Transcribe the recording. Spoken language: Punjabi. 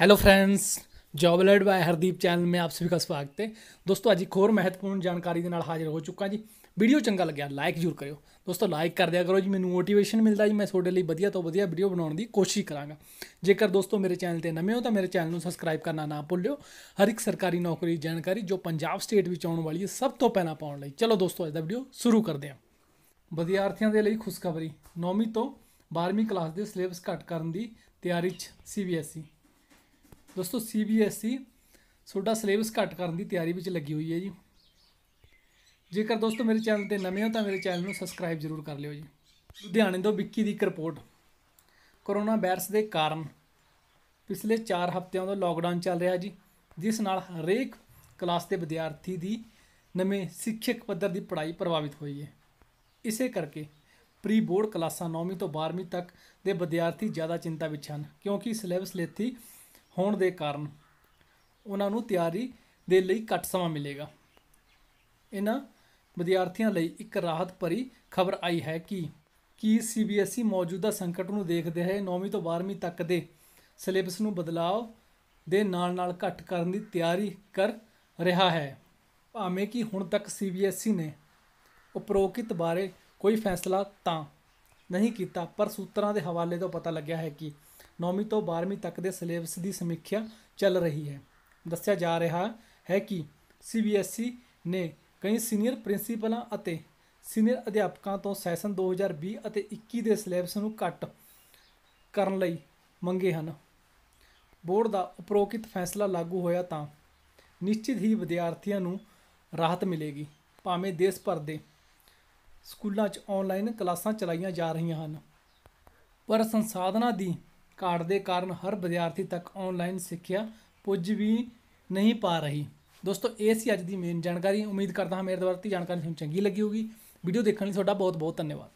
hello friends job alert by Hardeep channel ਮੈਂ ਆਪ ਸਭ ਦਾ ਸਵਾਗਤ ਹੈ ਦੋਸਤੋ ਅੱਜ ਇੱਕ ਹੋਰ ਮਹੱਤਵਪੂਰਨ ਜਾਣਕਾਰੀ ਦੇ ਨਾਲ ਹਾਜ਼ਰ ਹੋ ਚੁੱਕਾ ਜੀ ਵੀਡੀਓ ਚੰਗਾ ਲੱਗਿਆ ਲਾਈਕ ਜ਼ਰੂਰ ਕਰਿਓ ਦੋਸਤੋ ਲਾਈਕ ਕਰ ਦਿਆ ਕਰੋ ਜੀ ਮੈਨੂੰ ਮੋਟੀਵੇਸ਼ਨ ਮਿਲਦਾ ਜੀ ਮੈਂ ਤੁਹਾਡੇ ਲਈ ਵਧੀਆ ਤੋਂ ਵਧੀਆ ਵੀਡੀਓ ਬਣਾਉਣ ਦੀ ਕੋਸ਼ਿਸ਼ ਕਰਾਂਗਾ ਜੇਕਰ ਦੋਸਤੋ ਮੇਰੇ ਚੈਨਲ ਤੇ ਨਵੇਂ ਹੋ ਤਾਂ ਮੇਰੇ ਚੈਨਲ ਨੂੰ ਸਬਸਕ੍ਰਾਈਬ ਕਰਨਾ ਨਾ ਭੁੱਲਿਓ ਹਰ ਇੱਕ ਸਰਕਾਰੀ ਨੌਕਰੀ ਜਾਣਕਾਰੀ ਜੋ ਪੰਜਾਬ ਸਟੇਟ ਵਿੱਚ ਆਉਣ ਵਾਲੀ ਹੈ ਸਭ ਤੋਂ ਪਹਿਲਾਂ ਪਾਉਣ ਲਈ ਚਲੋ ਦੋਸਤੋ ਅੱਜ ਦਾ ਵੀਡੀਓ ਸ਼ੁਰੂ ਕਰਦੇ ਹਾਂ ਵਿਦਿਆਰਥੀਆਂ ਦੇ ਲਈ ਖੁਸ਼ਖਬਰੀ 9ਵੀਂ ਤੋਂ 12ਵੀਂ ਕਲਾਸ ਦੇ ਸਿਲੇਬਸ ਘਟ ਕਰਨ ਦੀ ਤਿਆਰੀ 'ਚ ਸੀਬੀਐਸਈ ਦੋਸਤੋ ਸੀਬੀਐਸਈ e ਤੁਹਾਡਾ ਸਿਲੇਬਸ ਘੱਟ ਕਰਨ ਦੀ ਤਿਆਰੀ ਵਿੱਚ ਲੱਗੀ ਹੋਈ ਹੈ ਜੀ ਜੇਕਰ ਦੋਸਤੋ ਮੇਰੇ ਚੈਨਲ ਤੇ ਨਵੇਂ ਹੋ ਤਾਂ ਮੇਰੇ ਚੈਨਲ ਨੂੰ ਸਬਸਕ੍ਰਾਈਬ ਜ਼ਰੂਰ ਕਰ ਲਿਓ ਜੀ ਲੁਧਿਆਣੇ ਤੋਂ ਵਿੱਕੀ ਦੀ ਇੱਕ ਰਿਪੋਰਟ ਕੋਰੋਨਾ ਵਾਇਰਸ ਦੇ ਕਾਰਨ ਪਿਛਲੇ 4 ਹਫ਼ਤਿਆਂ ਤੋਂ ਲਾਕਡਾਊਨ ਚੱਲ ਰਿਹਾ ਜੀ ਜਿਸ ਨਾਲ ਹਰੇਕ ਕਲਾਸ ਦੇ ਵਿਦਿਆਰਥੀ ਦੀ ਨਵੇਂ ਸਿੱਖਿਅਕ ਪੱਧਰ ਦੀ ਪੜ੍ਹਾਈ ਪ੍ਰਭਾਵਿਤ ਹੋਈ ਹੈ ਇਸੇ ਕਰਕੇ ਪ੍ਰੀ ਬੋਰਡ ਕਲਾਸਾਂ 9ਵੀਂ ਤੋਂ 12ਵੀਂ ਤੱਕ ਦੇ ਵਿਦਿਆਰਥੀ ਜ਼ਿਆਦਾ ਚਿੰਤਾ ਵਿੱਚ ਹਨ ਕਿਉਂਕਿ ਸਿਲੇਬਸ ਲੇਥੀ ਹੋਣ ਦੇ ਕਾਰਨ ਉਹਨਾਂ ਨੂੰ ਤਿਆਰੀ ਦੇ ਲਈ ਘੱਟ ਸਮਾਂ ਮਿਲੇਗਾ ਇਹਨਾਂ ਵਿਦਿਆਰਥੀਆਂ ਲਈ ਇੱਕ ਰਾਹਤ ਭਰੀ ਖਬਰ ਆਈ ਹੈ ਕਿ ਕੀ ਸੀਬੀਐਸਈ ਮੌਜੂਦਾ ਸੰਕਟ ਨੂੰ ਦੇਖਦੇ ਹੋਏ 9ਵੀਂ ਤੋਂ 12ਵੀਂ ਤੱਕ ਦੇ ਸਿਲੇਬਸ ਨੂੰ ਬਦਲਾਅ ਦੇ ਨਾਲ-ਨਾਲ ਘੱਟ ਕਰਨ ਦੀ ਤਿਆਰੀ ਕਰ ਰਿਹਾ ਹੈ ਭਾਵੇਂ ਕਿ ਹੁਣ ਤੱਕ ਸੀਬੀਐਸਈ ਨੇ ਉਪਰੋਕਤ ਬਾਰੇ ਕੋਈ ਫੈਸਲਾ ਤਾਂ ਨਹੀਂ ਕੀਤਾ ਪਰ ਸੂਤਰਾਂ ਦੇ ਹਵਾਲੇ ਤੋਂ ਪਤਾ ਲੱਗਿਆ ਹੈ ਕਿ 9ਵੀਂ ਤੋਂ 12ਵੀਂ ਤੱਕ ਦੇ ਸਿਲੇਬਸ ਦੀ ਸਮੀਖਿਆ ਚੱਲ ਰਹੀ ਹੈ ਦੱਸਿਆ ਜਾ ਰਿਹਾ ਹੈ ਕਿ ਸੀਬੀਐਸਈ ਨੇ ਕਈ ਸੀਨੀਅਰ ਪ੍ਰਿੰਸੀਪਲਾਂ ਅਤੇ ਸੀਨੀਅਰ ਅਧਿਆਪਕਾਂ ਤੋਂ ਸੈਸ਼ਨ 2020 ਅਤੇ 21 ਦੇ ਸਿਲੇਬਸ ਨੂੰ ਕੱਟ ਕਰਨ ਲਈ ਮੰਗੇ ਹਨ ਬੋਰਡ ਦਾ ਉਪਰੋਕਿਤ ਫੈਸਲਾ ਲਾਗੂ ਹੋਇਆ ਤਾਂ ਨਿਸ਼ਚਿਤ ਹੀ ਵਿਦਿਆਰਥੀਆਂ ਨੂੰ ਰਾਹਤ ਮਿਲੇਗੀ ਭਾਵੇਂ ਦੇਸ਼ ਭਰ ਦੇ ਸਕੂਲਾਂ 'ਚ ਆਨਲਾਈਨ ਕਲਾਸਾਂ ਚਲਾਈਆਂ ਜਾ ਰਹੀਆਂ ਹਨ ਪਰ ਸੰਸਾਧਨਾਂ ਦੀ ਘਾਟ ਦੇ ਕਾਰਨ ਹਰ ਵਿਦਿਆਰਥੀ ਤੱਕ ਆਨਲਾਈਨ ਸਿੱਖਿਆ ਪੁੱਜ ਵੀ ਨਹੀਂ ਪਾ ਰਹੀ ਦੋਸਤੋ ਇਹ ਸੀ ਅੱਜ ਦੀ ਮੇਨ ਜਾਣਕਾਰੀ ਉਮੀਦ ਕਰਦਾ ਹਾਂ ਮੇਰੇ ਦੁਆਰਾ ਦਿੱਤੀ ਜਾਣਕਾਰੀ ਤੁਹਾਨੂੰ ਚੰਗੀ ਲੱਗੀ ਹੋਗੀ ਵੀਡੀਓ ਦੇਖਣ ਲਈ ਤੁਹਾਡਾ ਬਹੁਤ ਬਹੁਤ ਧੰਨਵਾਦ